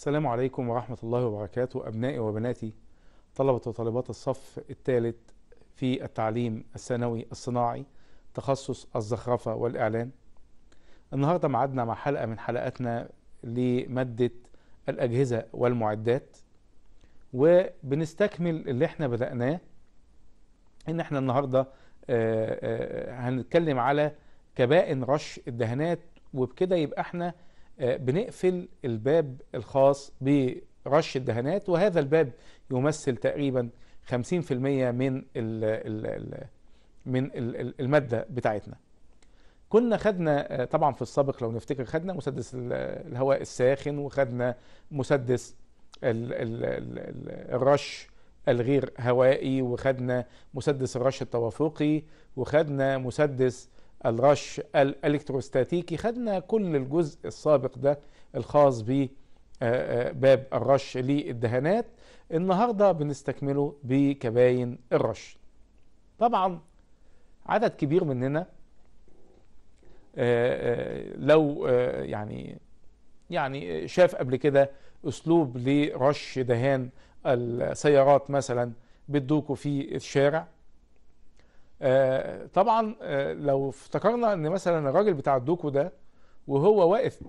السلام عليكم ورحمة الله وبركاته أبنائي وبناتي طلبة وطالبات الصف الثالث في التعليم الثانوي الصناعي تخصص الزخرفة والإعلان النهاردة معدنا مع حلقة من حلقاتنا لمادة الأجهزة والمعدات وبنستكمل اللي احنا بدأناه ان احنا النهاردة آه، آه، هنتكلم على كبائن رش الدهانات وبكده يبقى احنا آه، بنقفل الباب الخاص برش الدهانات وهذا الباب يمثل تقريبا 50% من الـ من المادة بتاعتنا كنا خدنا آه، طبعا في السابق لو نفتكر خدنا مسدس الهواء الساخن وخدنا مسدس الـ الـ الـ الرش الغير هوائي وخدنا مسدس الرش التوافقي وخدنا مسدس الرش الالكتروستاتيكي خدنا كل الجزء السابق ده الخاص بباب آه، آه، الرش للدهانات النهارده بنستكمله بكباين الرش طبعا عدد كبير مننا آه، لو يعني يعني شاف قبل كده اسلوب لرش دهان السيارات مثلا بتدوكوا في الشارع آه، طبعا آه، لو افتكرنا ان مثلا الراجل بتاع الدوكو ده وهو واقف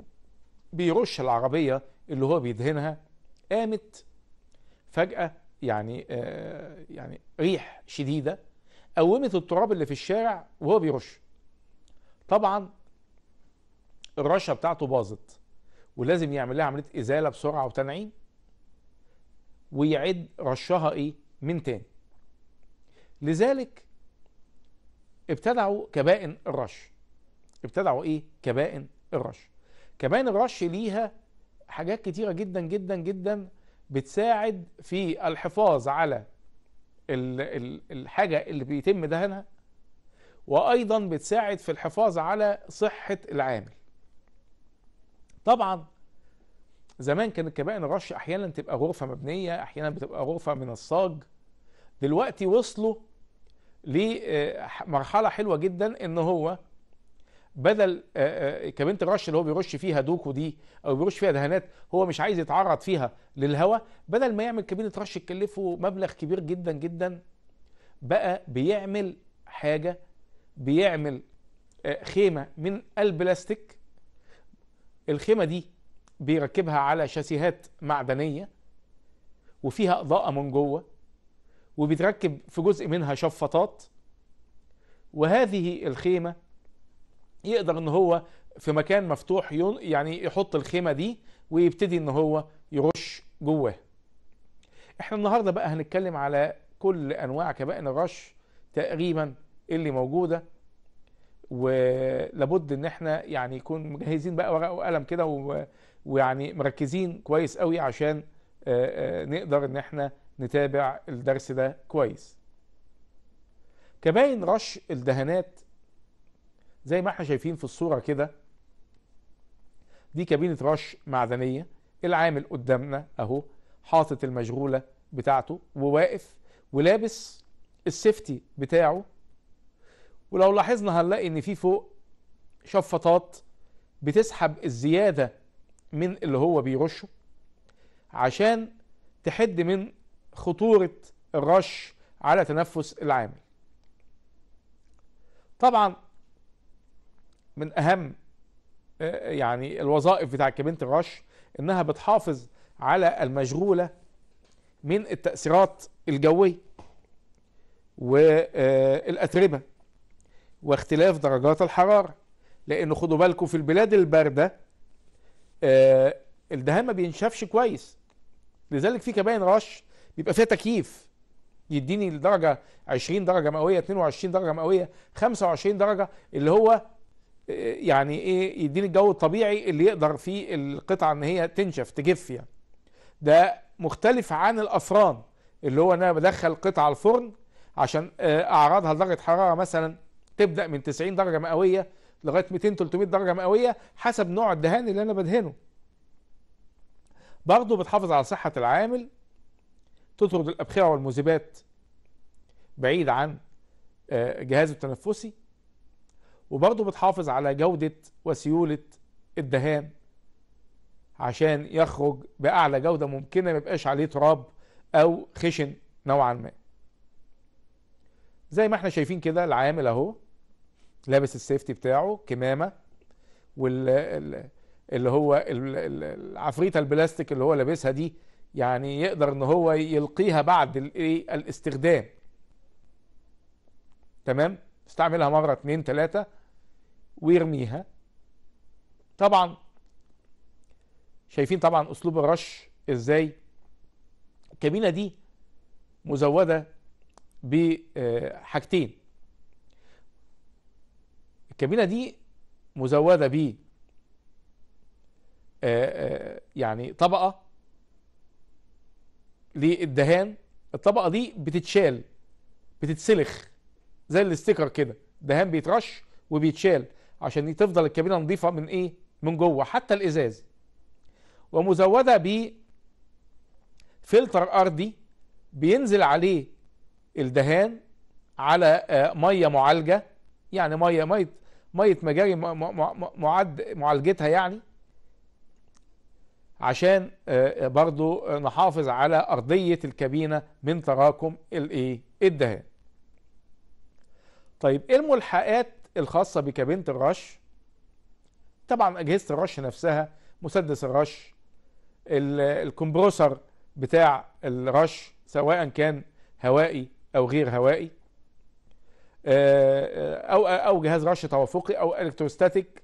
بيرش العربيه اللي هو بيدهنها قامت فجاه يعني آه، يعني ريح شديده قومت التراب اللي في الشارع وهو بيرش طبعا الرشه بتاعته باظت ولازم يعمل لها عمليه ازاله بسرعه وتنعيم ويعد رشها ايه من تاني لذلك ابتدعوا كبائن الرش ابتدعوا ايه كبائن الرش كبائن الرش ليها حاجات كتيرة جدا جدا جدا بتساعد في الحفاظ على الحاجة اللي بيتم دهنها وأيضا بتساعد في الحفاظ على صحة العامل طبعا زمان كانت كبائن الرش أحيانا تبقى غرفة مبنية أحيانا بتبقى غرفة من الصاج دلوقتي وصلوا لمرحله آه، حلوه جدا ان هو بدل آه، آه، كابينه الرش اللي هو بيرش فيها دوكو دي او بيرش فيها دهانات هو مش عايز يتعرض فيها للهواء بدل ما يعمل كابينه رش تكلفه مبلغ كبير جدا جدا بقى بيعمل حاجه بيعمل خيمه من البلاستيك الخيمه دي بيركبها على شاسيهات معدنيه وفيها اضاءه من جوه وبيتركب في جزء منها شفاطات وهذه الخيمة يقدر ان هو في مكان مفتوح يعني يحط الخيمة دي ويبتدي ان هو يرش جواه احنا النهاردة بقى هنتكلم على كل انواع كبائن الرش تقريبا اللي موجودة ولابد ان احنا يعني يكون مجهزين بقى ورقة وقلم كده ويعني مركزين كويس قوي عشان نقدر ان احنا نتابع الدرس ده كويس كباين رش الدهانات زي ما احنا شايفين في الصورة كده دي كابينة رش معدنية العامل قدامنا اهو حاطط المشغولة بتاعته وواقف ولابس السيفتي بتاعه ولو لاحظنا هنلاقي ان في فوق شفاطات بتسحب الزيادة من اللي هو بيرشه عشان تحد من خطورة الرش على تنفس العامل طبعا من أهم آه، يعني الوظائف بتاع كابينة الرش إنها بتحافظ على المشغولة من التأثيرات الجوية والأتربة آه، واختلاف درجات الحرارة لأن خدوا بالكم في البلاد الباردة آه، الدهان ما بينشفش كويس لذلك في كباين رش بيبقى فيها تكييف يديني الدرجه 20 درجه مئويه 22 درجه مئويه 25 درجه اللي هو آه، يعني ايه يديني الجو الطبيعي اللي يقدر فيه القطعه ان هي تنشف تجف يعني ده مختلف عن الافران اللي هو انا بدخل قطعه الفرن عشان آه، اعرضها لدرجه حراره مثلا تبدا من 90 درجه مئويه لغايه 200 300 درجه مئويه حسب نوع الدهان اللي انا بدهنه برضه بتحافظ على صحه العامل تطرد الأبخرة والمذيبات بعيد عن آه، جهازه التنفسي وبرضه بتحافظ على جودة وسيولة الدهان عشان يخرج بأعلى جودة ممكنة ما يبقاش عليه تراب أو خشن نوعا ما زي ما احنا شايفين كده العامل اهو لابس السيفتي بتاعه كمامه وال اللي هو العفريته البلاستيك اللي هو لابسها دي يعني يقدر ان هو يلقيها بعد إيه، الاستخدام تمام يستعملها مره اتنين تلاته ويرميها طبعا شايفين طبعا اسلوب الرش ازاي الكابينة دي مزوده بحاجتين الكابينة دي مزوده ب آه، آه، يعني طبقه للدهان الطبقه دي بتتشال بتتسلخ زي الاستيكر كده دهان بيترش وبيتشال عشان تفضل الكابينه نظيفه من ايه من جوه حتى الازاز ومزوده ب فلتر ارضي بينزل عليه الدهان على آه، ميه معالجه يعني ميه ميه ميه مجاري معد معالجتها يعني عشان آه، برضو نحافظ على أرضية الكابينة من تراكم الايه الدهان طيب ايه الملحقات الخاصة بكابينة الرش طبعا أجهزة الرش نفسها مسدس الرش الكمبروسر بتاع الرش سواء كان هوائي أو غير هوائي آه، آه، أو أو جهاز رش توافقي أو الكتروستاتيك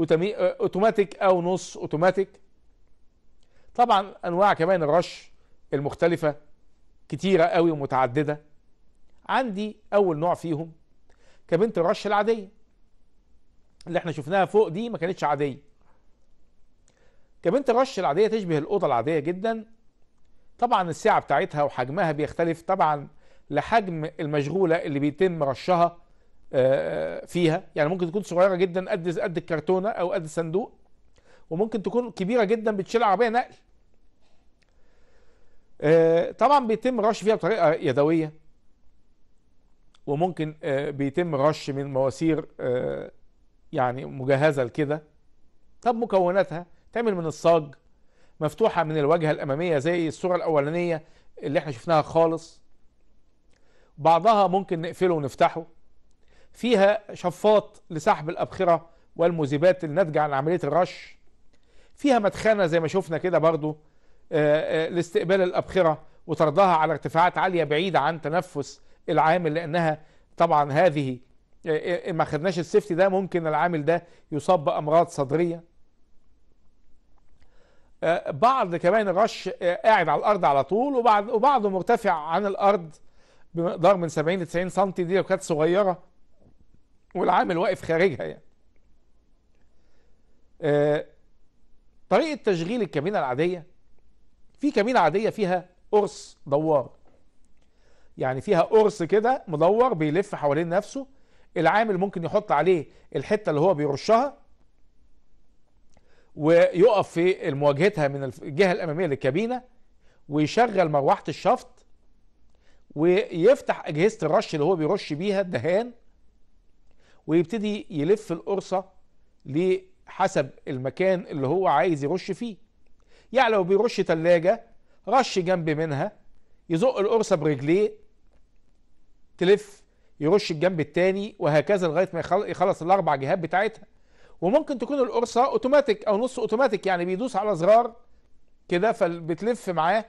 اوتوماتيك أو نص اوتوماتيك طبعا انواع كمان الرش المختلفه كتيره قوي ومتعدده عندي اول نوع فيهم كبنت الرش العاديه اللي احنا شفناها فوق دي ما كانتش عاديه كبنت الرش العاديه تشبه الأوضة العاديه جدا طبعا السعه بتاعتها وحجمها بيختلف طبعا لحجم المشغوله اللي بيتم رشها آه، آه، فيها يعني ممكن تكون صغيره جدا قد قد الكرتونه او قد الصندوق وممكن تكون كبيره جدا بتشيل عربيه نقل آه، طبعا بيتم رش فيها بطريقه يدويه وممكن آه، بيتم رش من مواسير آه، يعني مجهزه لكده طب مكوناتها تعمل من الصاج مفتوحه من الواجهه الاماميه زي الصوره الاولانيه اللي احنا شفناها خالص بعضها ممكن نقفله ونفتحه فيها شفاط لسحب الابخره والمذيبات الناتجه عن عمليه الرش فيها مدخنه زي ما شفنا كده برضو آه، آه، لاستقبال الأبخرة وطردها على ارتفاعات عالية بعيدة عن تنفس العامل لأنها طبعا هذه آه، ما خدناش السيفتي ده ممكن العامل ده يصاب بأمراض صدرية بعض كمان الرش قاعد على الأرض على طول وبعض وبعضه مرتفع عن الأرض بمقدار من 70 ل 90 سم دي لو كانت صغيرة والعامل واقف خارجها يعني طريقة تشغيل الكابينة العادية في كمين عادية فيها قرص دوار يعني فيها قرص كده مدور بيلف حوالين نفسه العامل ممكن يحط عليه الحتة اللي هو بيرشها ويقف في مواجهتها من الجهة الأمامية للكابينة ويشغل مروحة الشفط ويفتح أجهزة الرش اللي هو بيرش بيها الدهان ويبتدي يلف القرصة لحسب المكان اللي هو عايز يرش فيه يعني لو بيرش تلاجة رش جنب منها يزق القرصة برجليه تلف يرش الجنب التاني وهكذا لغاية ما يخلص الأربع جهات بتاعتها وممكن تكون القرصة أوتوماتيك أو نص أوتوماتيك يعني بيدوس على زرار كده فبتلف معاه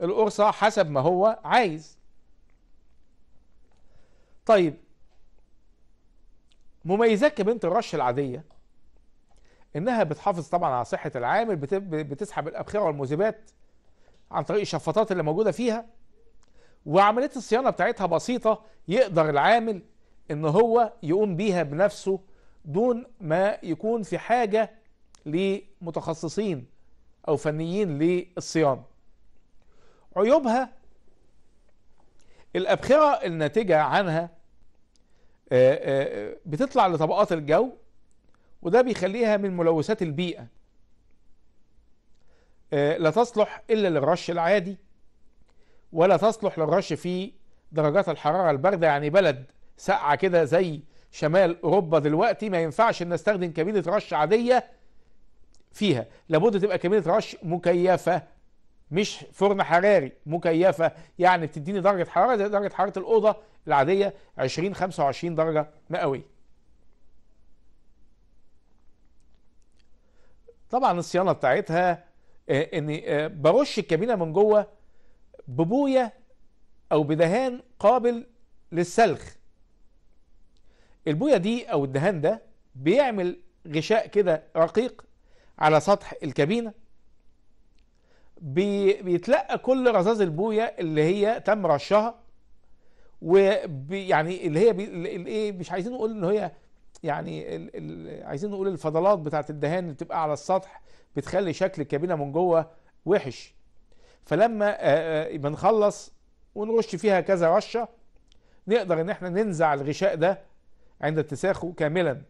القرصة حسب ما هو عايز طيب مميزات كبنت الرش العادية انها بتحافظ طبعا على صحه العامل بتسحب الابخره والمذيبات عن طريق الشفاطات اللي موجوده فيها وعمليه الصيانه بتاعتها بسيطه يقدر العامل ان هو يقوم بيها بنفسه دون ما يكون في حاجه لمتخصصين او فنيين للصيانه عيوبها الابخره الناتجه عنها آه، آه، آه، بتطلع لطبقات الجو وده بيخليها من ملوثات البيئة آه، لا تصلح إلا للرش العادي ولا تصلح للرش في درجات الحرارة الباردة يعني بلد ساقعة كده زي شمال أوروبا دلوقتي ما ينفعش إن نستخدم كابينة رش عادية فيها لابد تبقى كابينه رش مكيفة مش فرن حراري مكيفة يعني بتديني درجة حرارة زي درجة حرارة الأوضة العادية 20 25 درجة مئوية طبعا الصيانه بتاعتها آه، اني آه، برش الكابينه من جوه ببويه او بدهان قابل للسلخ البويه دي او الدهان ده بيعمل غشاء كده رقيق على سطح الكابينه بيتلقى كل رذاذ البويه اللي هي تم رشها ويعني اللي هي الايه مش عايزين نقول ان هي يعني ال ال عايزين نقول الفضلات بتاعت الدهان اللي بتبقى على السطح بتخلي شكل الكابينه من جوه وحش فلما آه، آه، بنخلص ونرش فيها كذا رشه نقدر ان احنا ننزع الغشاء ده عند اتساخه كاملا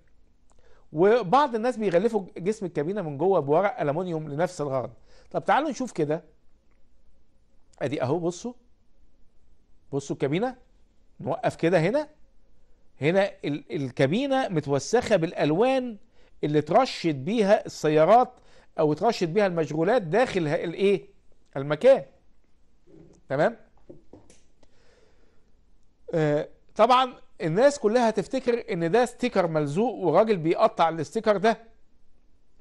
وبعض الناس بيغلفوا جسم الكابينه من جوه بورق المونيوم لنفس الغرض طب تعالوا نشوف كده ادي اهو بصوا بصوا الكابينه نوقف كده هنا هنا الكابينه متوسخه بالالوان اللي ترشد بيها السيارات او ترشد بيها المشغولات داخل الايه المكان تمام آه طبعا الناس كلها هتفتكر ان ده ستيكر ملزوق وراجل بيقطع الاستيكر ده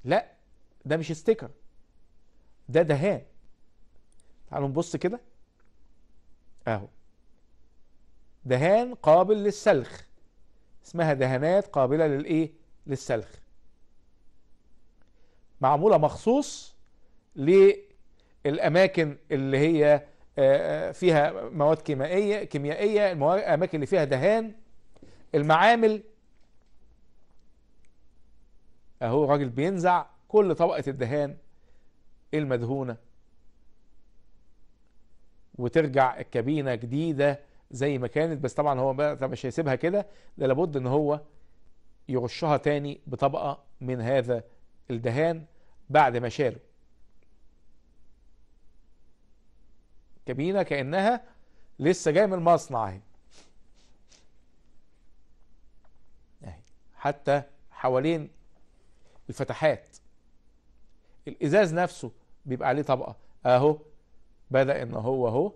لا ده مش ستيكر ده دهان تعالوا نبص كده اهو دهان قابل للسلخ اسمها دهانات قابلة للإيه؟ للسلخ معمولة مخصوص للأماكن اللي هي آه، آه، فيها مواد كيميائية كيميائية الأماكن اللي فيها دهان المعامل أهو راجل بينزع كل طبقة الدهان المدهونة وترجع الكابينة جديدة زي ما كانت بس طبعا هو بقى مش هيسيبها كده ده لابد ان هو يرشها تاني بطبقة من هذا الدهان بعد ما شاله كابينة كأنها لسه جاية من المصنع اهي حتى حوالين الفتحات الازاز نفسه بيبقى عليه طبقه اهو بدا ان هو اهو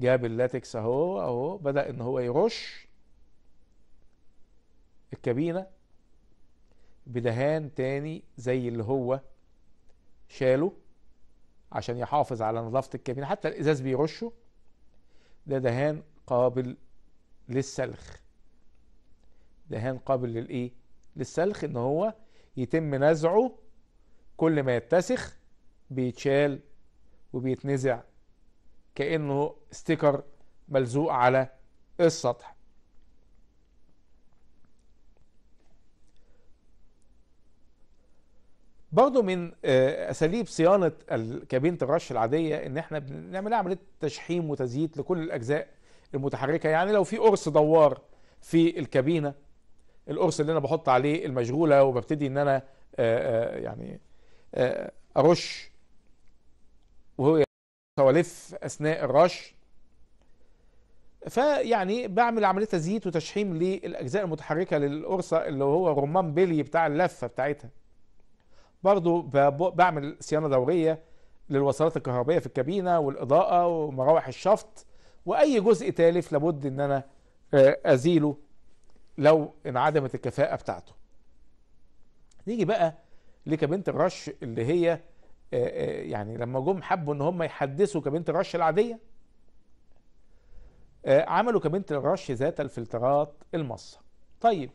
جاب اللاتكس اهو اهو بدأ ان هو يرش الكابينة بدهان تاني زي اللي هو شاله عشان يحافظ على نظافة الكابينة حتى الإزاز بيرشه ده دهان قابل للسلخ دهان قابل للإيه؟ للسلخ إن هو يتم نزعه كل ما يتسخ بيتشال وبيتنزع كأنه ستيكر ملزوق على السطح برضو من آه، اساليب صيانه كابينه الرش العاديه ان احنا بنعمل عمليه تشحيم وتزييت لكل الاجزاء المتحركه يعني لو في قرص دوار في الكابينه القرص اللي انا بحط عليه المشغوله وببتدي ان انا آه، آه، يعني ارش وهو تواليف اثناء الرش فيعني بعمل عمليه تزييت وتشحيم للاجزاء المتحركه للقرصه اللي هو الرمان بيلي بتاع اللفه بتاعتها برضو بعمل صيانه دوريه للوصلات الكهربائيه في الكابينه والاضاءه ومراوح الشفط واي جزء تالف لابد ان انا آه، ازيله لو انعدمت الكفاءه بتاعته نيجي بقى لكابينه الرش اللي هي آه، آه، يعني لما جم حبوا ان هم يحدثوا كابينه الرش العاديه آه، عملوا كابينه الرش ذات الفلترات المصه طيب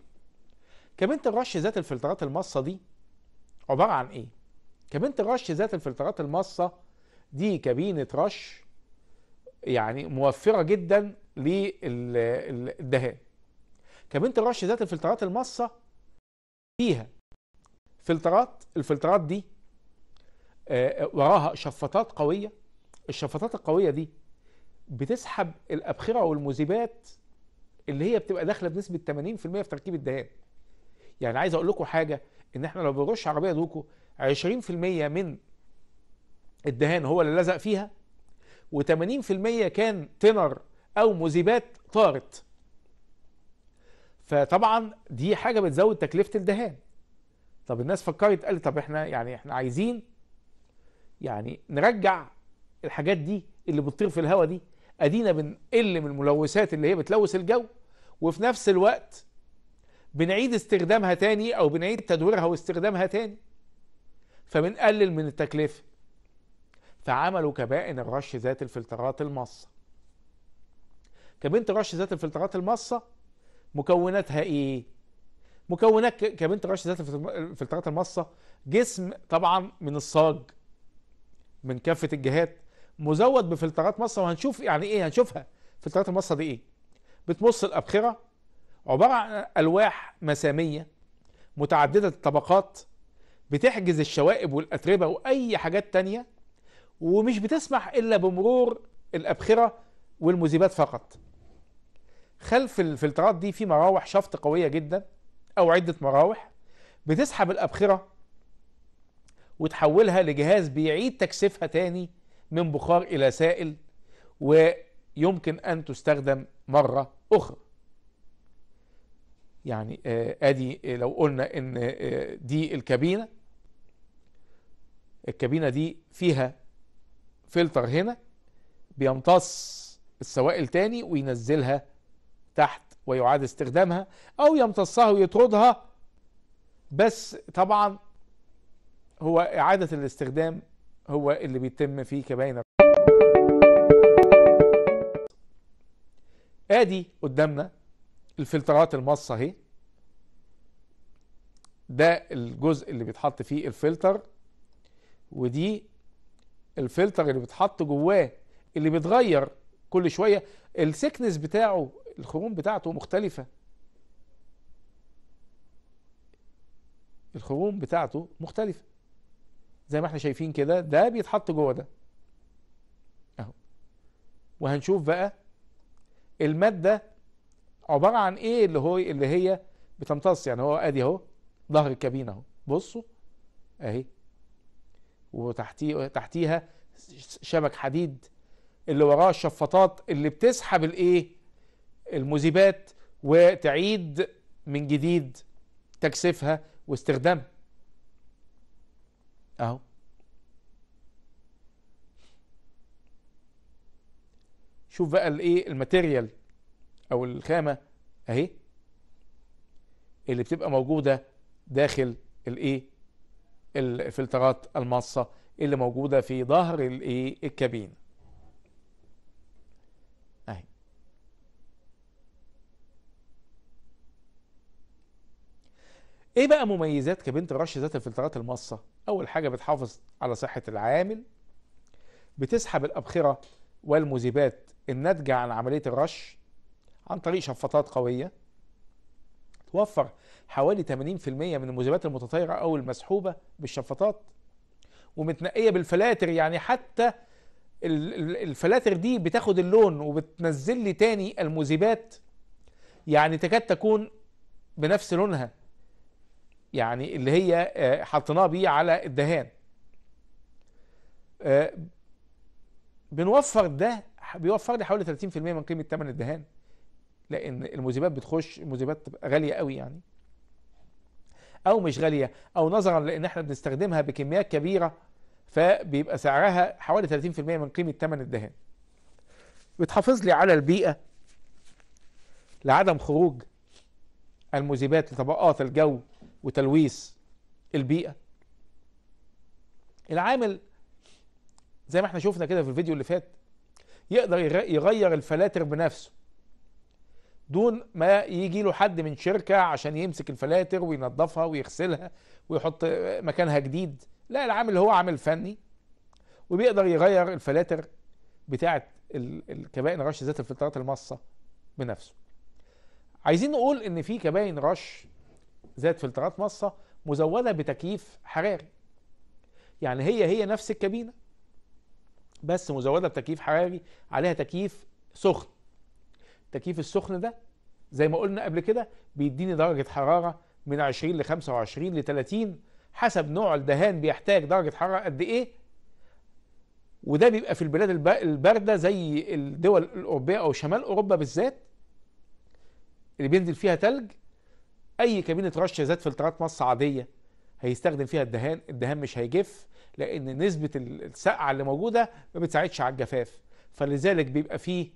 كابينه الرش ذات الفلترات المصه دي عباره عن ايه كابينه الرش ذات الفلترات المصه دي كابينه رش يعني موفره جدا للدهان كابينه الرش ذات الفلترات المصه فيها فلترات الفلترات دي آه، وراها شفاطات قوية الشفاطات القوية دي بتسحب الأبخرة والمذيبات اللي هي بتبقى داخلة بنسبة 80% في تركيب الدهان يعني عايز أقول لكم حاجة إن إحنا لو بنرش عربية دوكو 20% من الدهان هو اللي لزق فيها و80% كان تنر أو مذيبات طارت فطبعا دي حاجة بتزود تكلفة الدهان طب الناس فكرت قالت طب احنا يعني احنا عايزين يعني نرجع الحاجات دي اللي بتطير في الهواء دي ادينا بنقل من الملوثات اللي هي بتلوث الجو وفي نفس الوقت بنعيد استخدامها تاني او بنعيد تدويرها واستخدامها تاني فبنقلل من التكلفه فعملوا كبائن الرش ذات الفلترات المصه كبينة الرش ذات الفلترات المصه مكوناتها ايه مكونات كبينة الرش ذات الفلترات المصه جسم طبعا من الصاج من كافه الجهات مزود بفلترات مصر وهنشوف يعني ايه هنشوفها فلترات المصر دي ايه بتمص الابخره عباره عن الواح مساميه متعدده الطبقات بتحجز الشوائب والاتربه واي حاجات تانية ومش بتسمح الا بمرور الابخره والمذيبات فقط خلف الفلترات دي في مراوح شفط قويه جدا او عده مراوح بتسحب الابخره وتحولها لجهاز بيعيد تكثيفها تاني من بخار إلى سائل ويمكن أن تستخدم مرة أخرى يعني آه، ادي آه، لو قلنا ان آه، دي الكابينه الكابينه دي فيها فلتر هنا بيمتص السوائل تاني وينزلها تحت ويعاد استخدامها او يمتصها ويطردها بس طبعا هو إعادة الاستخدام هو اللي بيتم فيه كباين ادي قدامنا الفلترات المصة اهي ده الجزء اللي بيتحط فيه الفلتر ودي الفلتر اللي بيتحط جواه اللي بيتغير كل شوية السكنس بتاعه الخروم بتاعته مختلفة الخروم بتاعته مختلفة زي ما احنا شايفين كده ده بيتحط جوه ده اهو وهنشوف بقى المادة عبارة عن ايه اللي هو اللي هي بتمتص يعني هو ادي اهو ظهر الكابينة اهو بصوا اهي وتحتيه تحتيها شبك حديد اللي وراه الشفاطات اللي بتسحب الايه المذيبات وتعيد من جديد تكثيفها واستخدامها اهو شوف بقى الايه الماتيريال او الخامه اهي اللي بتبقى موجوده داخل الايه الفلترات الماصه اللي موجوده في ظهر الايه الكابين ايه بقى مميزات كبنت رش ذات الفلترات المصه؟ اول حاجه بتحافظ على صحه العامل بتسحب الابخره والمذيبات الناتجه عن عمليه الرش عن طريق شفاطات قويه توفر حوالي 80% من المذيبات المتطايره او المسحوبه بالشفاطات ومتنقيه بالفلاتر يعني حتى الفلاتر دي بتاخد اللون وبتنزل لي تاني المذيبات يعني تكاد تكون بنفس لونها يعني اللي هي آه، حطيناه بيه على الدهان آه، بنوفر ده بيوفر لي حوالي 30% من قيمه ثمن الدهان لان المذيبات بتخش المذيبات بتبقى غاليه قوي يعني او مش غاليه او نظرا لان احنا بنستخدمها بكميات كبيره فبيبقى سعرها حوالي 30% من قيمه ثمن الدهان بتحافظ لي على البيئه لعدم خروج المذيبات لطبقات الجو وتلويث البيئة العامل زي ما احنا شفنا كده في الفيديو اللي فات يقدر يغير الفلاتر بنفسه دون ما يجي له حد من شركة عشان يمسك الفلاتر وينظفها ويغسلها ويحط مكانها جديد لا العامل هو عامل فني وبيقدر يغير الفلاتر بتاعة الكبائن رش ذات الفلترات المصة بنفسه عايزين نقول ان في كباين رش ذات فلترات مصة مزودة بتكييف حراري يعني هي هي نفس الكابينة بس مزودة بتكييف حراري عليها تكييف سخن التكييف السخن ده زي ما قلنا قبل كده بيديني درجة حرارة من 20 ل 25 ل 30 حسب نوع الدهان بيحتاج درجة حرارة قد إيه وده بيبقى في البلاد الباردة زي الدول الأوروبية أو شمال أوروبا بالذات اللي بينزل فيها تلج اي كابينه رش ذات فلترات مص عاديه هيستخدم فيها الدهان الدهان مش هيجف لان نسبه السقعه اللي موجوده ما بتساعدش على الجفاف فلذلك بيبقى فيه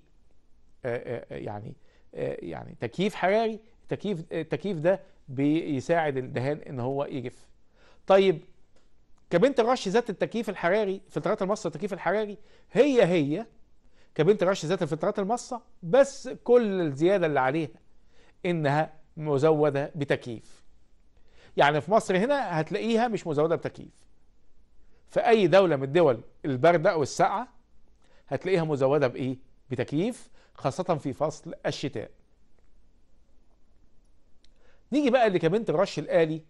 يعني يعني تكييف حراري التكييف التكييف ده بيساعد الدهان ان هو يجف طيب كابينه الرش ذات التكييف الحراري فلترات المصه التكييف الحراري هي هي كابينه الرش ذات الفلترات المصه بس كل الزياده اللي عليها انها مزودة بتكييف يعني في مصر هنا هتلاقيها مش مزودة بتكييف في أي دولة من الدول الباردة أو الساقعة هتلاقيها مزودة بإيه؟ بتكييف خاصة في فصل الشتاء نيجي بقى لكابينة الرش الآلي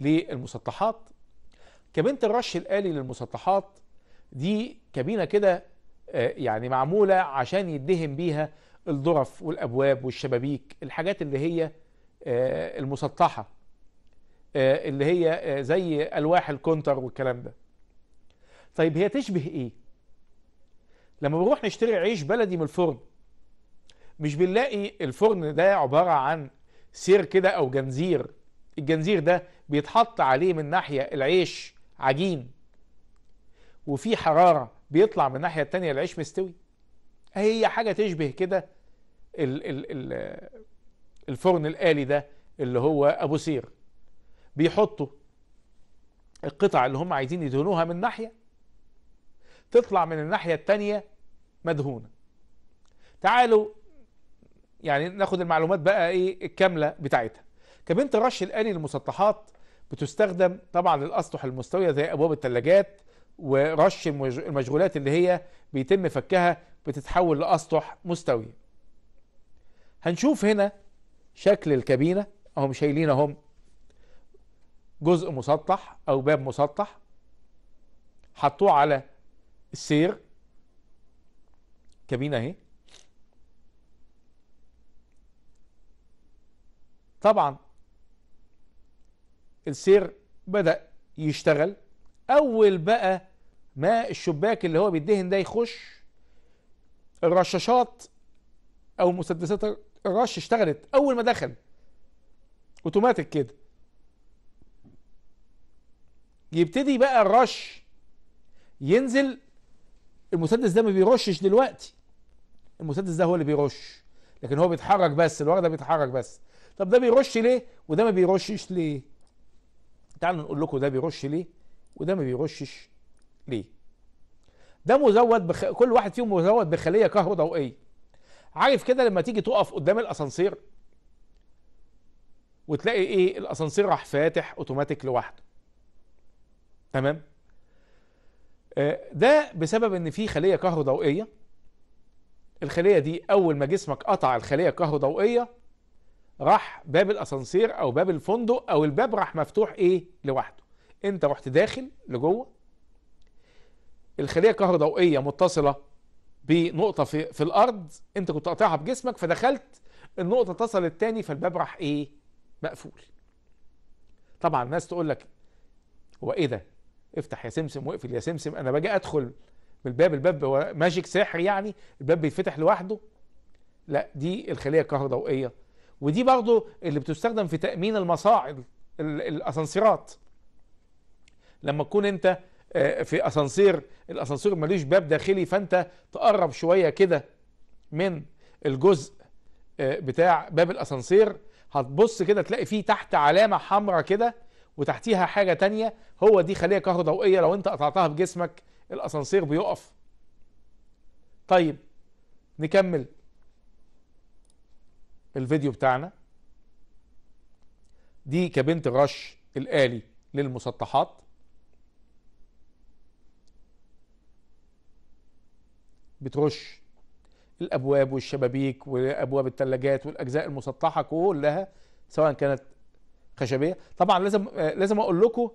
للمسطحات كابينة الرش الآلي للمسطحات دي كابينة كده آه، يعني معمولة عشان يدهن بيها الظرف والأبواب والشبابيك الحاجات اللي هي آه، المسطحه آه، اللي هي آه، زي الواح الكونتر والكلام ده طيب هي تشبه ايه لما بنروح نشتري عيش بلدي من الفرن مش بنلاقي الفرن ده عباره عن سير كده او جنزير الجنزير ده بيتحط عليه من ناحيه العيش عجين وفي حراره بيطلع من الناحيه التانية العيش مستوي هي حاجه تشبه كده الفرن الآلي ده اللي هو أبو سير بيحطوا القطع اللي هم عايزين يدهنوها من ناحية تطلع من الناحية التانية مدهونة تعالوا يعني ناخد المعلومات بقى ايه الكاملة بتاعتها كبنت الرش الآلي للمسطحات بتستخدم طبعا للأسطح المستوية زي أبواب الثلاجات ورش المشغولات اللي هي بيتم فكها بتتحول لأسطح مستوية هنشوف هنا شكل الكابينه هم شايلين اهم جزء مسطح او باب مسطح حطوه على السير كابينه اهي طبعا السير بدا يشتغل اول بقى ما الشباك اللي هو بيدهن ده يخش الرشاشات او مسدسات الرش اشتغلت اول ما دخل اوتوماتيك كده يبتدي بقى الرش ينزل المسدس ده ما بيرشش دلوقتي المسدس ده هو اللي بيرش لكن هو بيتحرك بس الورق ده بيتحرك بس طب ده بيرش ليه وده ما بيرشش ليه تعالوا نقول لكم ده بيرش ليه وده ما بيرشش ليه ده مزود بخ... كل واحد فيهم مزود بخليه كهروضوئيه عارف كده لما تيجي تقف قدام الاسانسير وتلاقي ايه الاسانسير راح فاتح اوتوماتيك لوحده تمام آه، ده بسبب ان في خليه كهروضوئيه الخليه دي اول ما جسمك قطع الخليه الكهروضوئيه راح باب الاسانسير او باب الفندق او الباب راح مفتوح ايه لوحده انت رحت داخل لجوه الخليه الكهروضوئيه متصله بنقطه في, في الارض انت كنت قاطعها بجسمك فدخلت النقطه اتصلت تاني فالباب راح ايه مقفول طبعا الناس تقول لك هو ايه ده افتح يا سمسم واقفل يا سمسم انا باجي ادخل من الباب الباب ماجيك سحر يعني الباب بيتفتح لوحده لا دي الخليه الكهربائيه ودي برضه اللي بتستخدم في تامين المصاعد الاسانسيرات لما تكون انت آه، في اسانسير الاسانسير ملوش باب داخلي فانت تقرب شويه كده من الجزء آه، بتاع باب الاسانسير هتبص كده تلاقي فيه تحت علامه حمراء كده وتحتيها حاجه تانية هو دي خليه كهروضوئيه لو انت قطعتها بجسمك الاسانسير بيقف طيب نكمل الفيديو بتاعنا دي كابينة الرش الآلي للمسطحات بترش الابواب والشبابيك وابواب الثلاجات والاجزاء المسطحه كلها سواء كانت خشبيه طبعا لازم لازم اقول لكم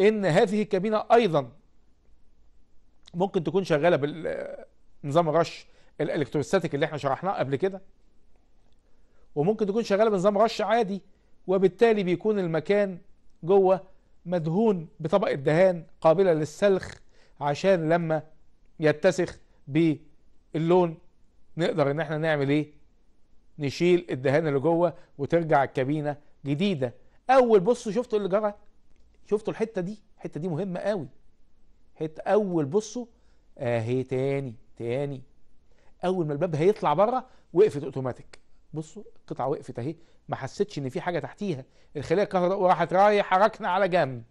ان هذه الكابينه ايضا ممكن تكون شغاله بالنظام الرش الالكتروستاتيك اللي احنا شرحناه قبل كده وممكن تكون شغاله بنظام رش عادي وبالتالي بيكون المكان جوه مدهون بطبقه دهان قابله للسلخ عشان لما يتسخ باللون نقدر ان احنا نعمل ايه نشيل الدهان اللي جوه وترجع الكابينه جديده اول بصوا شفتوا اللي جرى شفتوا الحته دي الحته دي مهمه قوي حته اول بصوا اهي تاني تاني اول ما الباب هيطلع بره وقفت اوتوماتيك بصوا القطعه وقفت اهي ما حسيتش ان في حاجه تحتيها الخليه الكهرباء راحت رايح حركنا على جنب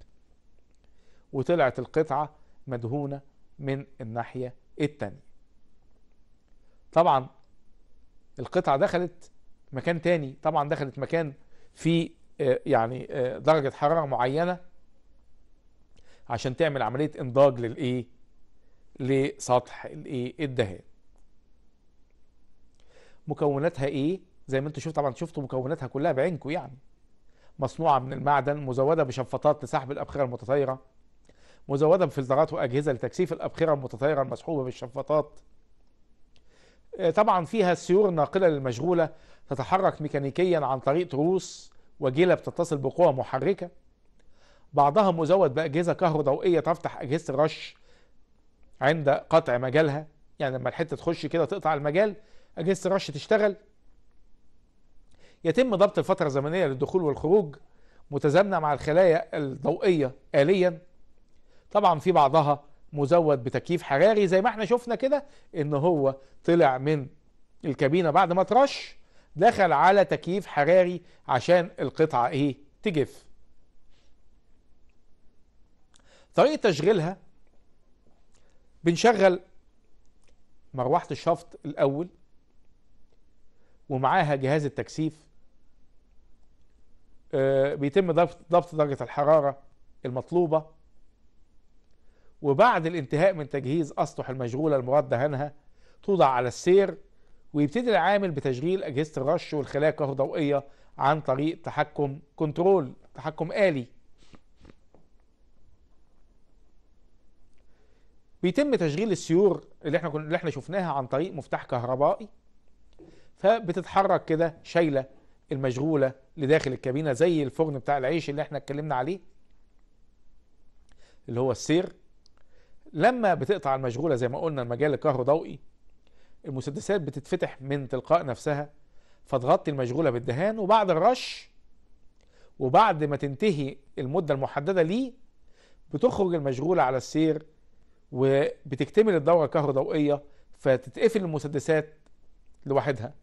وطلعت القطعه مدهونه من الناحيه التانيه طبعا القطعة دخلت مكان تاني طبعا دخلت مكان في آه، يعني آه، درجة حرارة معينة عشان تعمل عملية انضاج للايه لسطح الايه الدهان مكوناتها ايه زي ما انتم شفتوا طبعا شفتوا مكوناتها كلها بعينكم يعني مصنوعة من المعدن مزودة بشفاطات لسحب الأبخرة المتطايرة مزودة بفلترات وأجهزة لتكثيف الأبخرة المتطايرة المسحوبة بالشفاطات آه، طبعا فيها السيور الناقلة للمشغولة تتحرك ميكانيكيا عن طريق تروس وجيلة بتتصل بقوة محركة بعضها مزود بأجهزة كهروضوئية تفتح أجهزة الرش عند قطع مجالها يعني لما الحتة تخش كده تقطع المجال أجهزة الرش تشتغل يتم ضبط الفترة الزمنية للدخول والخروج متزامنة مع الخلايا الضوئية آليا طبعا في بعضها مزود بتكييف حراري زي ما احنا شفنا كده ان هو طلع من الكابينه بعد ما ترش دخل على تكييف حراري عشان القطعه ايه تجف طريقه تشغيلها بنشغل مروحه الشفط الاول ومعاها جهاز التكثيف آه، بيتم ضبط درجه الحراره المطلوبه وبعد الانتهاء من تجهيز أسطح المشغولة المرادة عنها توضع على السير ويبتدي العامل بتشغيل أجهزة الرش والخلايا الكهروضوئية عن طريق تحكم كنترول تحكم آلي بيتم تشغيل السيور اللي احنا كنا اللي احنا شفناها عن طريق مفتاح كهربائي فبتتحرك كده شايله المشغوله لداخل الكابينه زي الفرن بتاع العيش اللي احنا اتكلمنا عليه اللي هو السير لما بتقطع المشغوله زي ما قلنا المجال الكهروضوئي المسدسات بتتفتح من تلقاء نفسها فتغطي المشغوله بالدهان وبعد الرش وبعد ما تنتهي المده المحدده ليه بتخرج المشغوله على السير وبتكتمل الدوره الكهروضوئيه فتتقفل المسدسات لوحدها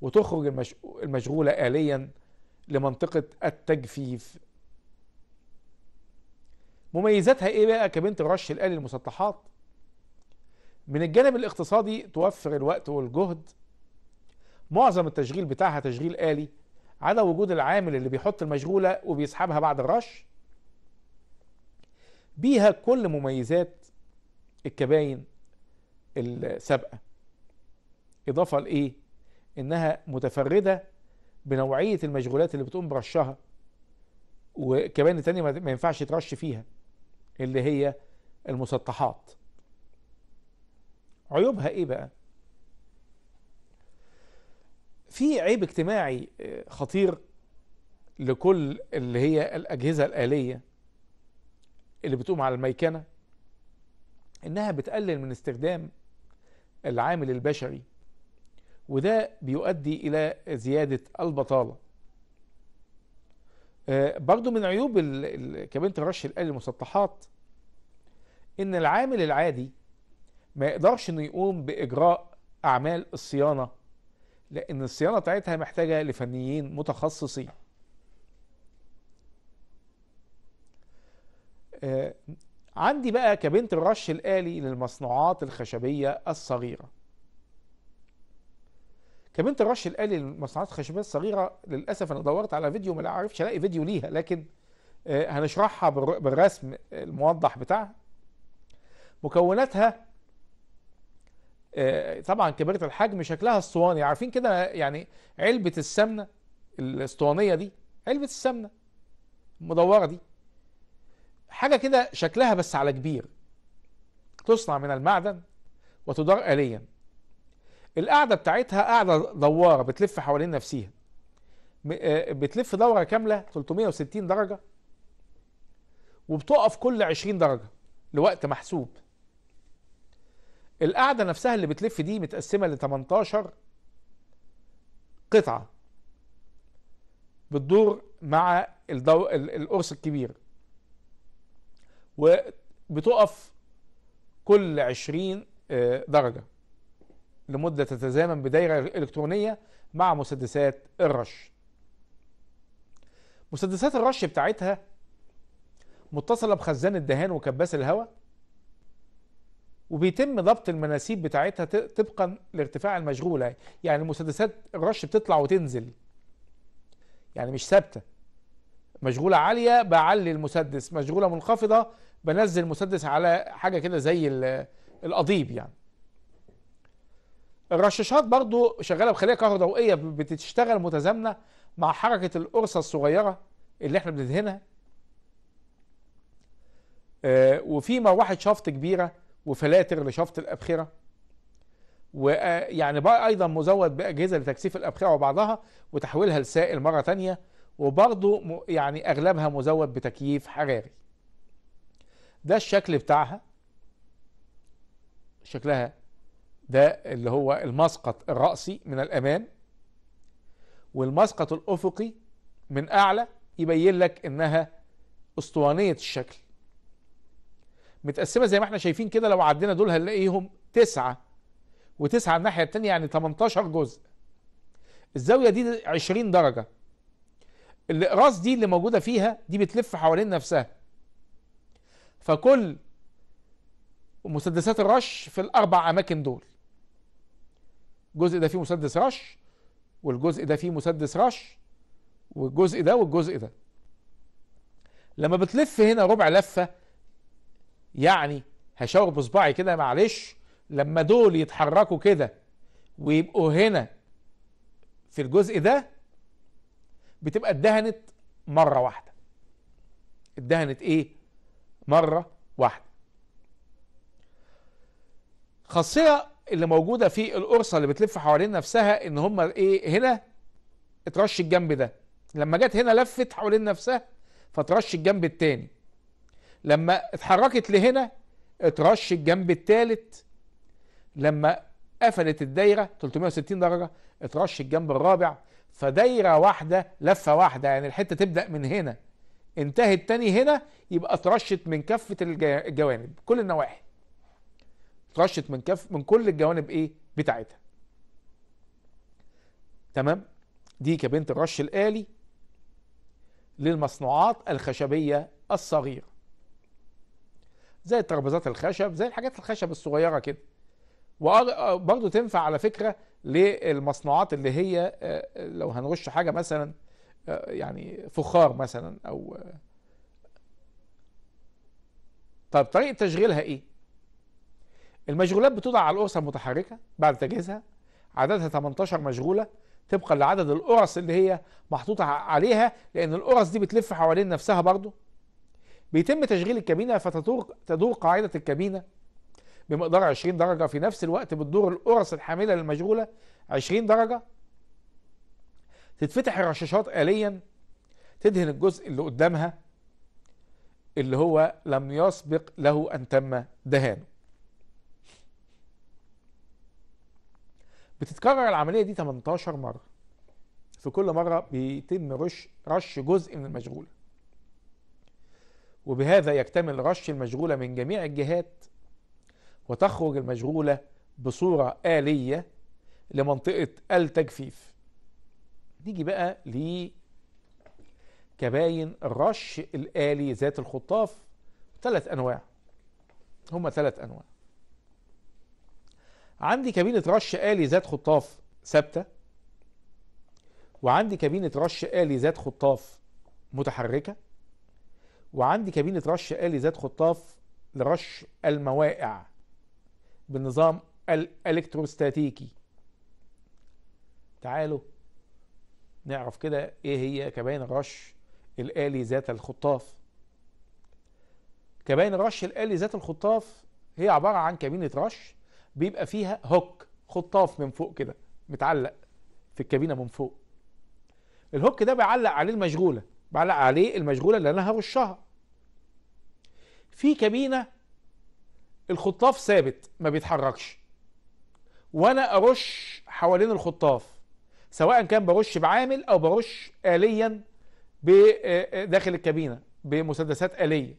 وتخرج المشغوله اليا لمنطقه التجفيف مميزاتها ايه بقى كبنت الرش الآلي المسطحات من الجانب الاقتصادي توفر الوقت والجهد معظم التشغيل بتاعها تشغيل آلي عدا وجود العامل اللي بيحط المشغولة وبيسحبها بعد الرش بيها كل مميزات الكباين السابقة إضافة لإيه؟ إنها متفردة بنوعية المشغولات اللي بتقوم برشها وكباين تانية ما ينفعش ترش فيها اللي هي المسطحات عيوبها ايه بقى في عيب اجتماعي آه، خطير لكل اللي هي الاجهزه الاليه اللي بتقوم على الميكنه انها بتقلل من استخدام العامل البشري وده بيؤدي الى زياده البطاله آه، برضو من عيوب كابينة الرش الآلي للمسطحات إن العامل العادي ما يقدرش إنه يقوم بإجراء أعمال الصيانة لأن الصيانة بتاعتها محتاجة لفنيين متخصصين آه، عندي بقى كابينة الرش الآلي للمصنوعات الخشبية الصغيرة كمان الرش الالي للمصنعات الخشبيه الصغيره للاسف انا دورت على فيديو ما اعرفش الاقي فيديو ليها لكن آه، هنشرحها بالرسم الموضح بتاعها مكوناتها آه، طبعا كبيره الحجم شكلها اسطواني عارفين كده يعني علبه السمنه الاسطوانيه دي علبه السمنه المدوره دي حاجه كده شكلها بس على كبير تصنع من المعدن وتدار آليا القاعده بتاعتها قاعده دواره بتلف حوالين نفسها آه، بتلف دوره كامله 360 درجه وبتقف كل 20 درجه لوقت محسوب القاعده نفسها اللي بتلف دي متقسمه ل 18 قطعه بتدور مع الدو... القرص الكبير وبتقف كل 20 آه، درجه لمدة تتزامن بدائرة إلكترونية مع مسدسات الرش مسدسات الرش بتاعتها متصلة بخزان الدهان وكباس الهواء وبيتم ضبط المناسيب بتاعتها طبقا لارتفاع المشغولة يعني مسدسات الرش بتطلع وتنزل يعني مش ثابتة مشغولة عالية بعلي المسدس مشغولة منخفضة بنزل المسدس على حاجة كده زي القضيب يعني الرشاشات برضو شغاله بخليه كهربائيه بتشتغل متزامنه مع حركه القرصه الصغيره اللي احنا بندهنها آه، وفي مروحه شفط كبيره وفلاتر لشفط الابخره ويعني آه، بقى ايضا مزود باجهزه لتكثيف الابخره وبعضها وتحويلها لسائل مره ثانيه وبرضه يعني اغلبها مزود بتكييف حراري ده الشكل بتاعها شكلها ده اللي هو المسقط الرأسي من الأمام والمسقط الأفقي من أعلى يبين لك إنها أسطوانية الشكل متقسمة زي ما احنا شايفين كده لو عدينا دول هنلاقيهم تسعة وتسعة الناحية التانية يعني 18 جزء الزاوية دي 20 درجة الأقراص دي اللي موجودة فيها دي بتلف حوالين نفسها فكل مسدسات الرش في الأربع أماكن دول الجزء ده فيه مسدس رش والجزء ده فيه مسدس رش والجزء ده والجزء ده لما بتلف هنا ربع لفه يعني هشاور بصباعي كده معلش لما دول يتحركوا كده ويبقوا هنا في الجزء ده بتبقى اتدهنت مره واحده اتدهنت ايه مره واحده خاصيه اللي موجوده في القرصه اللي بتلف حوالين نفسها ان هم ايه هنا اترش الجنب ده لما جت هنا لفت حوالين نفسها فترش الجنب التاني لما اتحركت لهنا اترش الجنب التالت لما قفلت الدايره 360 درجه اترش الجنب الرابع فدايره واحده لفه واحده يعني الحته تبدا من هنا انتهت تاني هنا يبقى اترشت من كافه الجوانب كل النواحي اترشت من كف من كل الجوانب ايه بتاعتها تمام دي كبنت الرش الآلي للمصنوعات الخشبية الصغيرة زي الترابيزات الخشب زي الحاجات الخشب الصغيرة كده وبرضه تنفع على فكرة للمصنوعات اللي هي آه، آه، لو هنرش حاجة مثلا آه، يعني فخار مثلا أو طب طريقة تشغيلها إيه؟ المشغولات بتوضع على الأرصة المتحركة بعد تجهيزها عددها 18 مشغولة طبقا لعدد القرص اللي هي محطوطة عليها لأن القرص دي بتلف حوالين نفسها برضو بيتم تشغيل الكابينة فتدور تدور قاعدة الكابينة بمقدار 20 درجة في نفس الوقت بتدور القرص الحاملة للمشغولة 20 درجة تتفتح الرشاشات آليا تدهن الجزء اللي قدامها اللي هو لم يسبق له أن تم دهانه بتتكرر العمليه دي 18 مره في كل مره بيتم رش رش جزء من المشغوله وبهذا يكتمل رش المشغوله من جميع الجهات وتخرج المشغوله بصوره اليه لمنطقه التجفيف نيجي بقى لكباين الرش الالي ذات الخطاف ثلاث انواع هما ثلاث انواع عندي كابينة رش آلي ذات خطاف ثابتة وعندي كابينة رش آلي ذات خطاف متحركة وعندي كابينة رش آلي ذات خطاف لرش الموائع بالنظام الالكتروستاتيكي تعالوا نعرف كده ايه هي كباين الرش الآلي ذات الخطاف كباين الرش الآلي ذات الخطاف هي عبارة عن كابينة رش بيبقى فيها هوك خطاف من فوق كده متعلق في الكابينه من فوق الهوك ده بيعلق عليه المشغوله بيعلق عليه المشغوله اللي انا هرشها في كابينه الخطاف ثابت ما بيتحركش وانا ارش حوالين الخطاف سواء كان برش بعامل او برش اليا آه، آه، داخل الكابينه بمسدسات اليه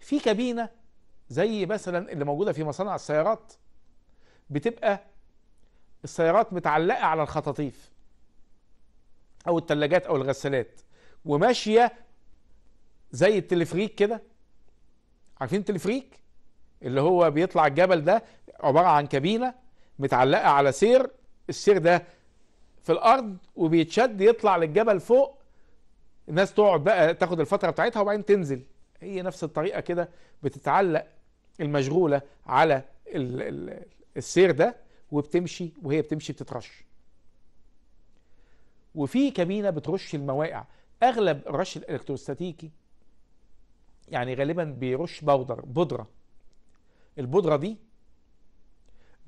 في كابينه زي مثلا اللي موجوده في مصانع السيارات بتبقى السيارات متعلقه على الخطاطيف او الثلاجات او الغسالات وماشيه زي التلفريك كده عارفين التلفريك اللي هو بيطلع الجبل ده عباره عن كابينه متعلقه على سير السير ده في الارض وبيتشد يطلع للجبل فوق الناس تقعد بقى تاخد الفتره بتاعتها وبعدين تنزل هي نفس الطريقه كده بتتعلق المشغولة على السير ده وبتمشي وهي بتمشي بتترش وفي كابينة بترش المواقع أغلب الرش الإلكتروستاتيكي يعني غالبا بيرش بودر بودرة البودرة دي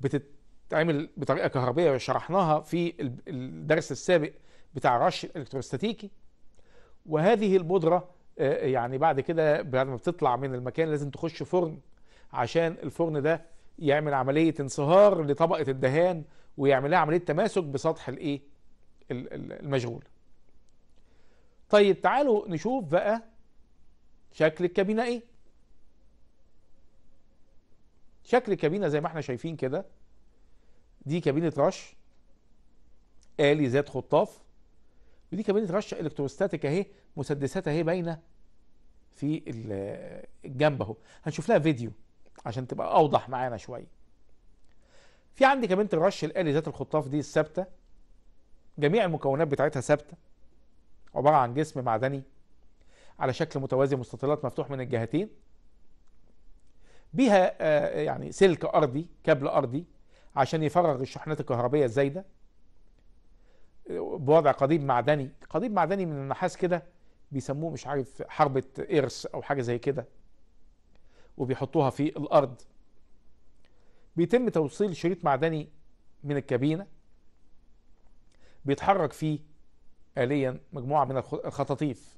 بتتعمل بطريقة كهربية شرحناها في الدرس السابق بتاع الرش الإلكتروستاتيكي وهذه البودرة آه، يعني بعد كده بعد ما بتطلع من المكان لازم تخش فرن عشان الفرن ده يعمل عملية انصهار لطبقة الدهان ويعمل لها عملية تماسك بسطح الايه المشغول طيب تعالوا نشوف بقى شكل الكابينة ايه شكل الكابينة زي ما احنا شايفين كده دي كابينة رش آلي ذات خطاف ودي كابينة رش الكتروستاتيك اهي مسدسات اهي باينة في الجنب اهو هنشوف لها فيديو عشان تبقى اوضح معانا شويه في عندي كمان الرش الآلي ذات الخطاف دي الثابتة جميع المكونات بتاعتها ثابتة عبارة عن جسم معدني على شكل متوازي مستطيلات مفتوح من الجهتين بيها آه، يعني سلك أرضي كابل أرضي عشان يفرغ الشحنات الكهربية الزايدة بوضع قضيب معدني قضيب معدني من النحاس كده بيسموه مش عارف حربة إرث أو حاجة زي كده وبيحطوها في الارض بيتم توصيل شريط معدني من الكابينه بيتحرك فيه آليا مجموعة من الخطاطيف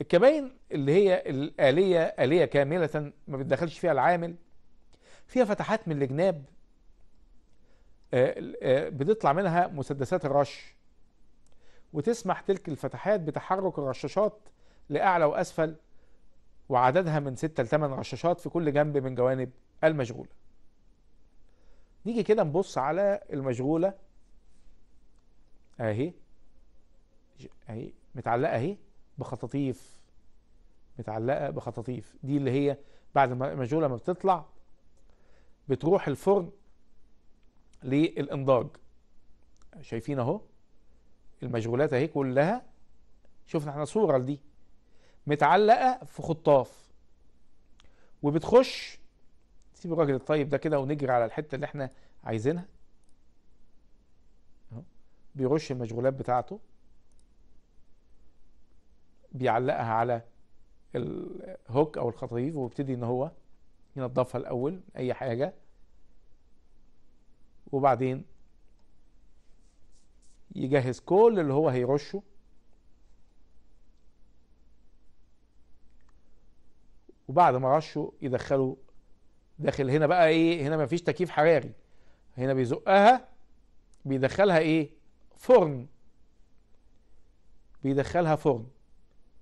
الكباين اللي هي الآلية آلية كاملة ما بتدخلش فيها العامل فيها فتحات من الجناب آه، آه، بتطلع منها مسدسات الرش وتسمح تلك الفتحات بتحرك الرشاشات لأعلى وأسفل وعددها من 6 ل 8 رشاشات في كل جنب من جوانب المشغولة نيجي كده نبص على المشغولة اهي اهي متعلقة اهي بخطاطيف متعلقة بخطاطيف دي اللي هي بعد ما المشغولة ما بتطلع بتروح الفرن للإنضاج شايفين اهو المشغولات اهي كلها شفنا احنا صورة لدي متعلقه في خطاف وبتخش سيب الراجل الطيب ده كده ونجري على الحته اللي احنا عايزينها بيرش المشغولات بتاعته بيعلقها على الهوك او الخطيف ويبتدي ان هو ينظفها الاول اي حاجه وبعدين يجهز كل اللي هو هيرشه وبعد ما رشوا يدخلوا داخل هنا بقى ايه هنا مفيش تكييف حراري هنا بيزقها بيدخلها ايه فرن بيدخلها فرن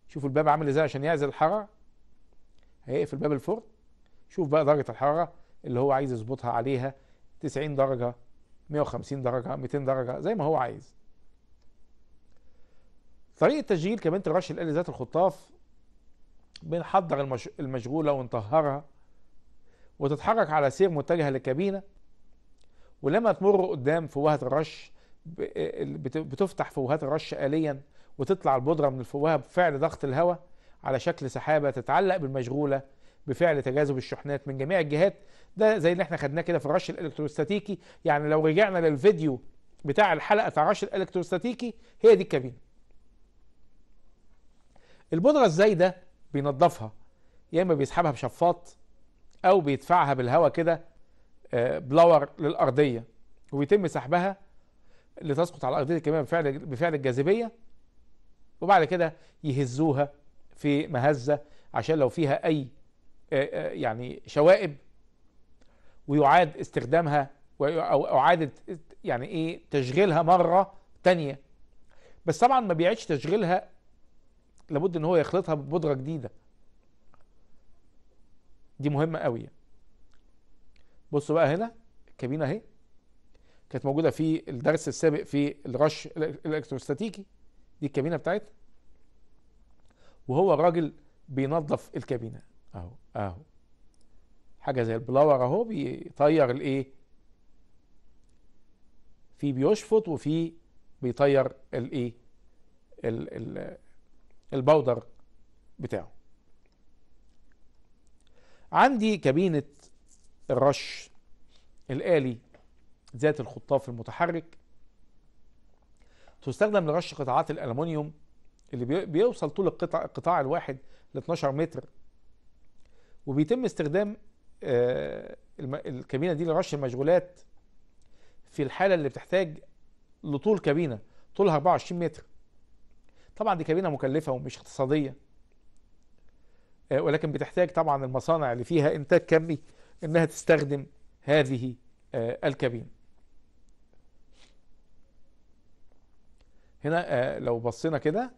شوفوا الباب عامل ازاي عشان يعزل الحراره هيقفل باب الفرن شوف بقى درجه الحراره اللي هو عايز يظبطها عليها 90 درجه 150 درجه 200 درجه زي ما هو عايز طريقه تشغيل كمان الرش الآلي ذات الخطاف بنحضر المشغولة ونطهرها وتتحرك على سير متجهة للكابينة ولما تمر قدام فوهة الرش بتفتح فوهات الرش آليا وتطلع البودرة من الفوهة بفعل ضغط الهواء على شكل سحابة تتعلق بالمشغولة بفعل تجاذب الشحنات من جميع الجهات ده زي اللي احنا خدناه كده في الرش الالكتروستاتيكي يعني لو رجعنا للفيديو بتاع الحلقة بتاع الرش الالكتروستاتيكي هي دي الكابينة البودرة الزايدة بينظفها يا اما بيسحبها بشفاط او بيدفعها بالهواء كده آه، بلور للارضيه وبيتم سحبها لتسقط على الارضيه كمان بفعل بفعل الجاذبيه وبعد كده يهزوها في مهزه عشان لو فيها اي آه، آه، يعني شوائب ويعاد استخدامها او اعاده يعني ايه تشغيلها مره تانية بس طبعا ما بيعيدش تشغيلها لابد ان هو يخلطها ببودره جديده دي مهمه قوي بصوا بقى هنا الكابينه اهي كانت موجوده في الدرس السابق في الرش الالكتروستاتيكي دي الكابينه بتاعتنا وهو الراجل بينظف الكابينه اهو اهو حاجه زي البلاور اهو بيطير الايه في بيشفط وفي بيطير الايه الباودر بتاعه عندي كابينة الرش الآلي ذات الخطاف المتحرك تستخدم لرش قطاعات الألمنيوم اللي بيوصل طول القطع القطاع الواحد ل 12 متر وبيتم استخدام آه، الكابينة دي لرش المشغولات في الحالة اللي بتحتاج لطول كابينة طولها 24 متر طبعا دي كابينه مكلفه ومش اقتصاديه آه، ولكن بتحتاج طبعا المصانع اللي فيها انتاج كمي انها تستخدم هذه آه، الكابينه هنا آه، لو بصينا كده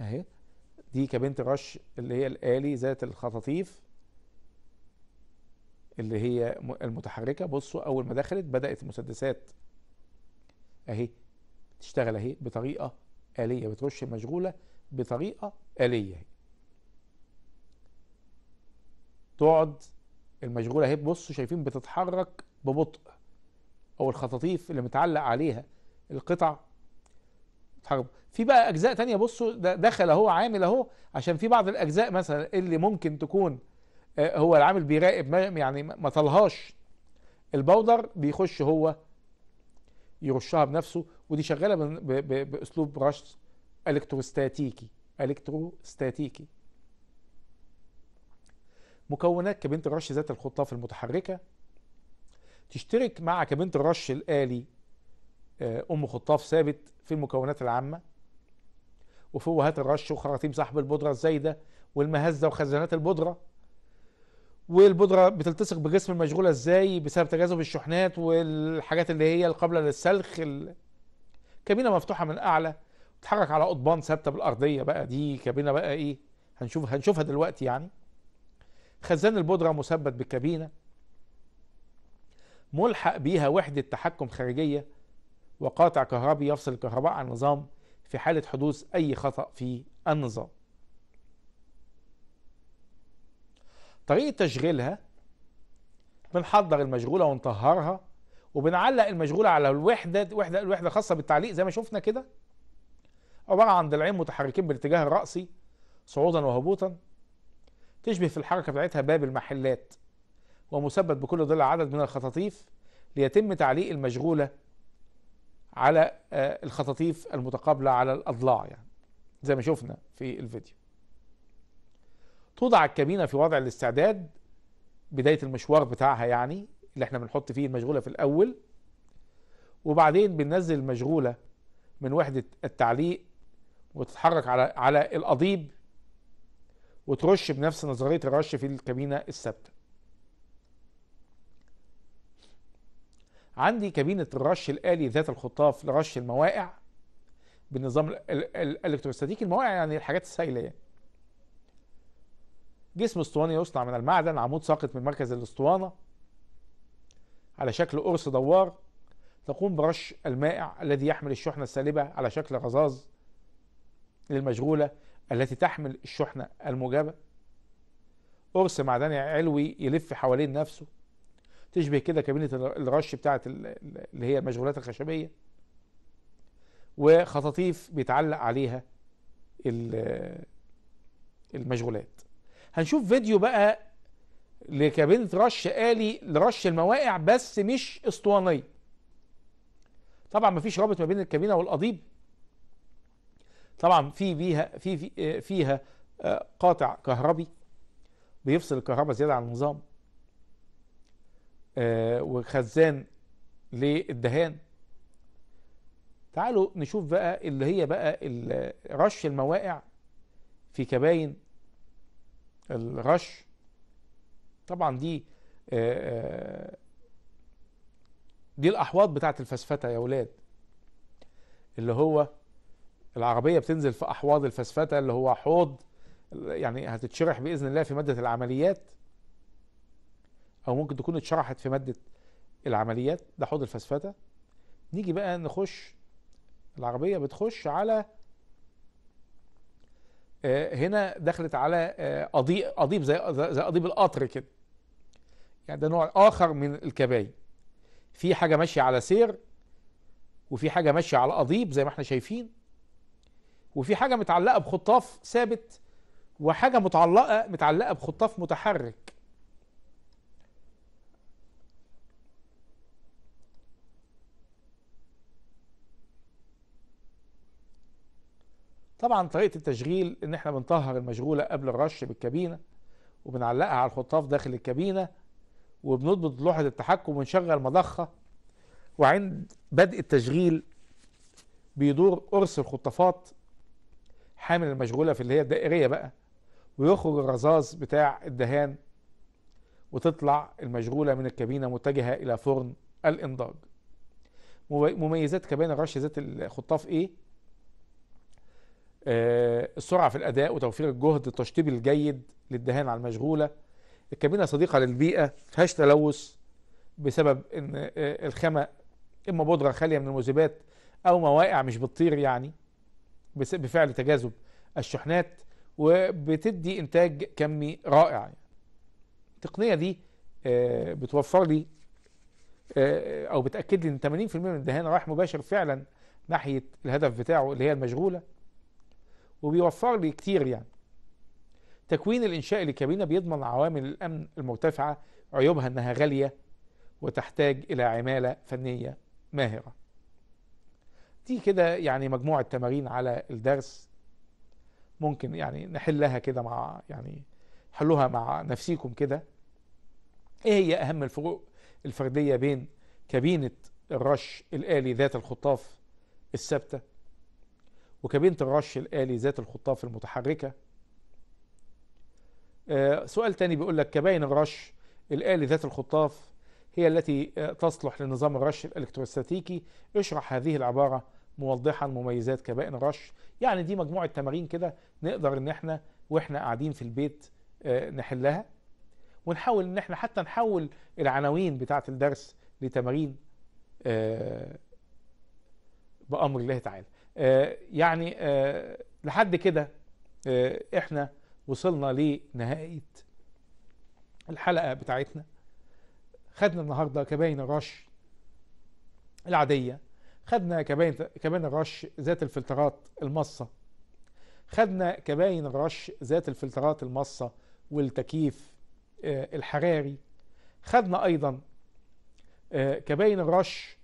اهي دي كابينه الرش اللي هي الالي ذات الخطاطيف اللي هي المتحركه بصوا اول ما دخلت بدات المسدسات اهي تشتغل اهي بطريقه آلية بتخش مشغولة بطريقة آلية تقعد المشغولة اهي بصوا شايفين بتتحرك ببطء أو الخطاطيف اللي متعلق عليها القطع حرب في بقى اجزاء تانية بصوا دخل اهو عامل اهو عشان في بعض الاجزاء مثلا اللي ممكن تكون آه، هو العامل بيراقب يعني ما طلهاش البودر بيخش هو يرشها بنفسه ودي شغاله باسلوب رش الكتروستاتيكي الكتروستاتيكي مكونات كابينه الرش ذات الخطاف المتحركه تشترك مع كابينه الرش الالي آه، ام خطاف ثابت في المكونات العامه وفوهات الرش وخراطيم سحب البودره الزايده والمهزه وخزانات البودره والبودره بتلتصق بجسم المشغوله ازاي بسبب تجاذب الشحنات والحاجات اللي هي القابله للسلخ كابينه مفتوحه من اعلى بتتحرك على قضبان ثابته بالارضيه بقى دي كابينه بقى ايه هنشوف هنشوفها دلوقتي يعني خزان البودره مثبت بالكابينه ملحق بيها وحده تحكم خارجيه وقاطع كهربي يفصل الكهرباء عن النظام في حاله حدوث اي خطا في النظام طريقه تشغيلها بنحضر المشغوله ونطهرها وبنعلق المشغوله على الوحده وحده الوحده خاصه بالتعليق زي ما شفنا كده عباره عن ضلعين متحركين بالاتجاه الرأسي صعودا وهبوطا تشبه في الحركه بتاعتها باب المحلات ومثبت بكل ضلع عدد من الخطاطيف ليتم تعليق المشغوله على آه، الخطاطيف المتقابله على الاضلاع يعني زي ما شفنا في الفيديو توضع الكابينه في وضع الاستعداد بدايه المشوار بتاعها يعني اللي احنا بنحط فيه المشغوله في الاول وبعدين بننزل المشغوله من وحده التعليق وتتحرك على على القضيب وترش بنفس نظريه الرش في الكابينه الثابته. عندي كابينه الرش الالي ذات الخطاف لرش المواقع بالنظام الالكتروستاتيكي المواقع يعني الحاجات السائله يعني. جسم اسطواني يصنع من المعدن عمود ساقط من مركز الاسطوانة على شكل قرص دوار تقوم برش المائع الذي يحمل الشحنة السالبة على شكل رذاذ للمشغولة التي تحمل الشحنة الموجبة قرص معدني علوي يلف حوالين نفسه تشبه كده كابينة الرش بتاعة اللي هي المشغولات الخشبية وخطاطيف بيتعلق عليها المشغولات هنشوف فيديو بقى لكابينة رش آلي لرش المواقع بس مش اسطوانية طبعا مفيش رابط ما بين الكابينة والقضيب طبعا في بيها في, في فيها آه، قاطع كهربي بيفصل الكهرباء زيادة عن النظام آه، وخزان للدهان تعالوا نشوف بقى اللي هي بقى رش المواقع في كباين الرش طبعا دي آه، آه، دي الاحواض بتاعه الفسفتة يا ولاد اللي هو العربيه بتنزل في احواض الفسفتة اللي هو حوض يعني هتتشرح باذن الله في ماده العمليات او ممكن تكون اتشرحت في ماده العمليات ده حوض الفسفتة نيجي بقى نخش العربيه بتخش على آه، هنا دخلت على آه، قضيب قضيب زي زي قضيب القطر كده يعني ده نوع اخر من الكباين في حاجه ماشيه على سير وفي حاجه ماشيه على قضيب زي ما احنا شايفين وفي حاجه متعلقه بخطاف ثابت وحاجه متعلقه متعلقه بخطاف متحرك طبعا طريقه التشغيل ان احنا بنطهر المشغوله قبل الرش بالكابينه وبنعلقها على الخطاف داخل الكابينه وبنضبط لوحه التحكم ونشغل مضخه وعند بدء التشغيل بيدور قرص الخطافات حامل المشغوله في اللي هي الدائريه بقى ويخرج الرزاز بتاع الدهان وتطلع المشغوله من الكابينه متجهه الى فرن الانضاج مميزات كابينه الرش ذات الخطاف ايه السرعه آه، في الاداء وتوفير الجهد التشطيب الجيد للدهان على المشغوله الكابينه صديقه للبيئه مفيهاش تلوث بسبب ان آه، آه، الخامه اما بودره خاليه من المذيبات او موائع مش بتطير يعني بفعل تجاذب الشحنات وبتدي انتاج كمي رائع يعني. التقنيه دي بتوفر لي او بتاكد لي ان 80% من الدهان رايح مباشر فعلا ناحيه الهدف بتاعه اللي هي المشغوله وبيوفر لي كتير يعني تكوين الإنشاء لكابينة بيضمن عوامل الأمن المرتفعة عيوبها أنها غالية وتحتاج إلى عمالة فنية ماهرة دي كده يعني مجموعة تمارين على الدرس ممكن يعني نحلها كده مع يعني حلوها مع نفسيكم كده ايه هي اهم الفروق الفردية بين كابينة الرش الآلي ذات الخطاف الثابتة وكابينة الرش الآلي ذات الخطاف المتحركة آه، سؤال تاني بيقول لك كباين الرش الآلي ذات الخطاف هي التي آه، تصلح لنظام الرش الإلكتروستاتيكي اشرح هذه العبارة موضحا مميزات كبائن الرش يعني دي مجموعة تمارين كده نقدر ان احنا واحنا قاعدين في البيت آه، نحلها ونحاول ان احنا حتى نحول العناوين بتاعة الدرس لتمارين بأمر الله تعالى آه، يعني آه، لحد كده آه، احنا وصلنا لنهايه الحلقه بتاعتنا خدنا النهارده كباين الرش العاديه خدنا كباين كباين الرش ذات الفلترات المصه خدنا كباين الرش ذات الفلترات المصه والتكييف الحراري خدنا ايضا كباين الرش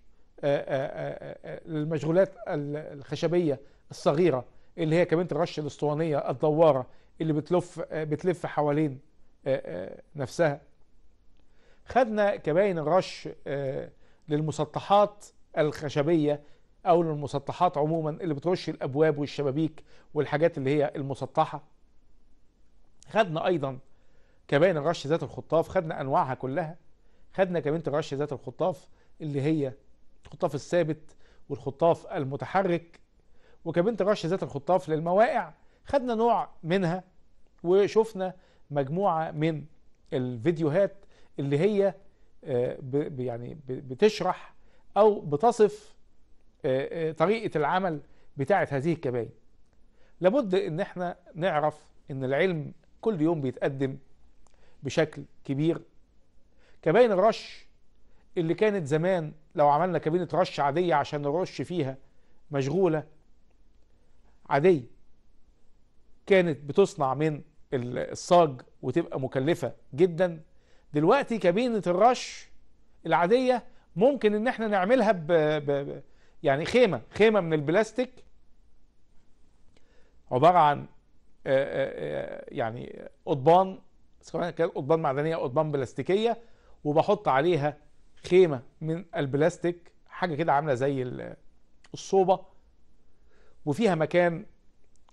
آه، آه، آه، المشغولات الخشبيه الصغيره اللي هي كمان الرش الاسطوانيه الدواره اللي بتلف بتلف حوالين نفسها خدنا كباين الرش للمسطحات الخشبيه او للمسطحات عموما اللي بترش الابواب والشبابيك والحاجات اللي هي المسطحه خدنا ايضا كباين الرش ذات الخطاف خدنا انواعها كلها خدنا كباينه الرش ذات الخطاف اللي هي الخطاف الثابت والخطاف المتحرك وكابينة رش ذات الخطاف للمواقع خدنا نوع منها وشفنا مجموعة من الفيديوهات اللي هي آه، يعني بتشرح او بتصف آه، آه، طريقة العمل بتاعة هذه الكباين لابد ان احنا نعرف ان العلم كل يوم بيتقدم بشكل كبير كباين الرش اللي كانت زمان لو عملنا كابينة رش عادية عشان نرش فيها مشغولة عادية كانت بتصنع من الصاج وتبقى مكلفة جدا دلوقتي كابينة الرش العادية ممكن ان احنا نعملها ب... ب... يعني خيمة خيمة من البلاستيك عبارة عن آه، آه، آه، يعني قضبان سواء كانت قضبان معدنية او قضبان بلاستيكية وبحط عليها خيمه من البلاستيك حاجه كده عامله زي الصوبه وفيها مكان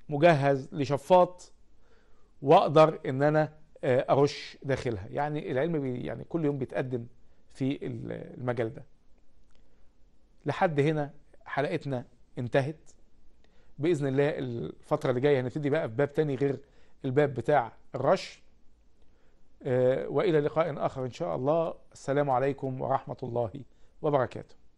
مجهز لشفاط واقدر ان انا آه، ارش داخلها يعني العلم بي يعني كل يوم بيتقدم في المجال ده لحد هنا حلقتنا انتهت باذن الله الفتره اللي جايه هنبتدي بقى في باب تاني غير الباب بتاع الرش آه، والى لقاء اخر ان شاء الله السلام عليكم ورحمه الله وبركاته